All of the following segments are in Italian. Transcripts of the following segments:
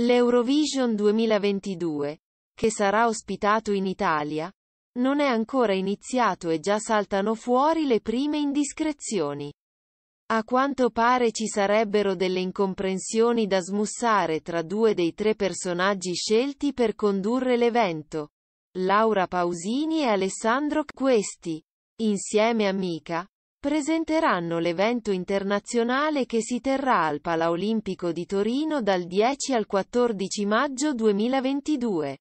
L'Eurovision 2022, che sarà ospitato in Italia, non è ancora iniziato e già saltano fuori le prime indiscrezioni. A quanto pare ci sarebbero delle incomprensioni da smussare tra due dei tre personaggi scelti per condurre l'evento, Laura Pausini e Alessandro Questi, insieme a Mika, presenteranno l'evento internazionale che si terrà al Palaolimpico di Torino dal 10 al 14 maggio 2022.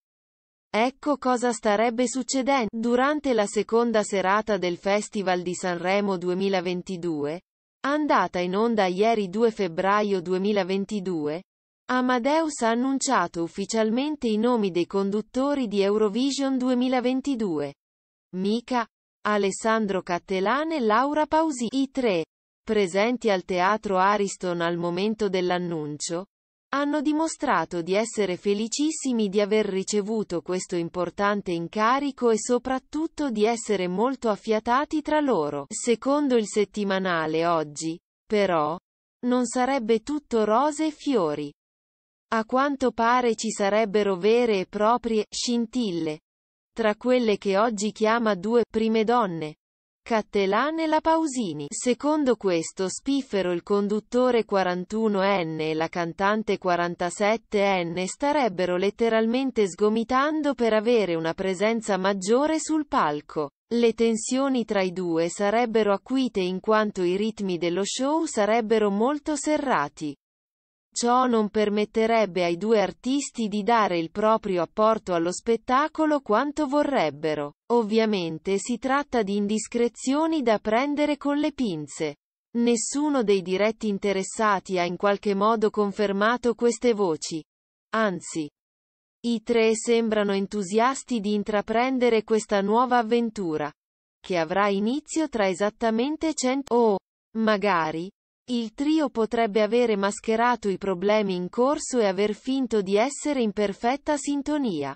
Ecco cosa starebbe succedendo. Durante la seconda serata del Festival di Sanremo 2022, andata in onda ieri 2 febbraio 2022, Amadeus ha annunciato ufficialmente i nomi dei conduttori di Eurovision 2022. Mika, Alessandro Cattelan e Laura Pausi. I tre, presenti al teatro Ariston al momento dell'annuncio, hanno dimostrato di essere felicissimi di aver ricevuto questo importante incarico e soprattutto di essere molto affiatati tra loro. Secondo il settimanale oggi, però, non sarebbe tutto rose e fiori. A quanto pare ci sarebbero vere e proprie scintille, tra quelle che oggi chiama due prime donne, Cattelan e la Pausini. Secondo questo spiffero il conduttore 41enne e la cantante 47enne starebbero letteralmente sgomitando per avere una presenza maggiore sul palco. Le tensioni tra i due sarebbero acuite in quanto i ritmi dello show sarebbero molto serrati ciò non permetterebbe ai due artisti di dare il proprio apporto allo spettacolo quanto vorrebbero. Ovviamente si tratta di indiscrezioni da prendere con le pinze. Nessuno dei diretti interessati ha in qualche modo confermato queste voci. Anzi, i tre sembrano entusiasti di intraprendere questa nuova avventura, che avrà inizio tra esattamente 100 o, magari, il trio potrebbe avere mascherato i problemi in corso e aver finto di essere in perfetta sintonia.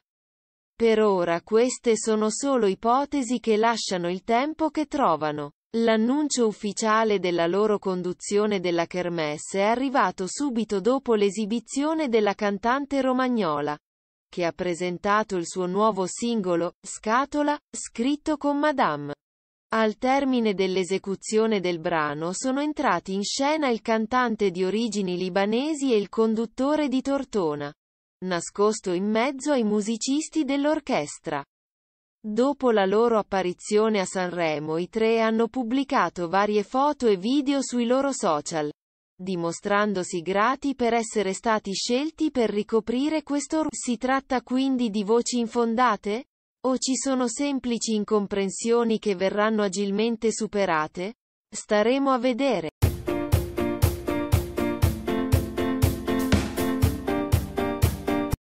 Per ora queste sono solo ipotesi che lasciano il tempo che trovano. L'annuncio ufficiale della loro conduzione della Kermesse è arrivato subito dopo l'esibizione della cantante romagnola, che ha presentato il suo nuovo singolo, Scatola, scritto con Madame. Al termine dell'esecuzione del brano sono entrati in scena il cantante di origini libanesi e il conduttore di Tortona, nascosto in mezzo ai musicisti dell'orchestra. Dopo la loro apparizione a Sanremo i tre hanno pubblicato varie foto e video sui loro social, dimostrandosi grati per essere stati scelti per ricoprire questo ruolo. Si tratta quindi di voci infondate? O ci sono semplici incomprensioni che verranno agilmente superate? Staremo a vedere.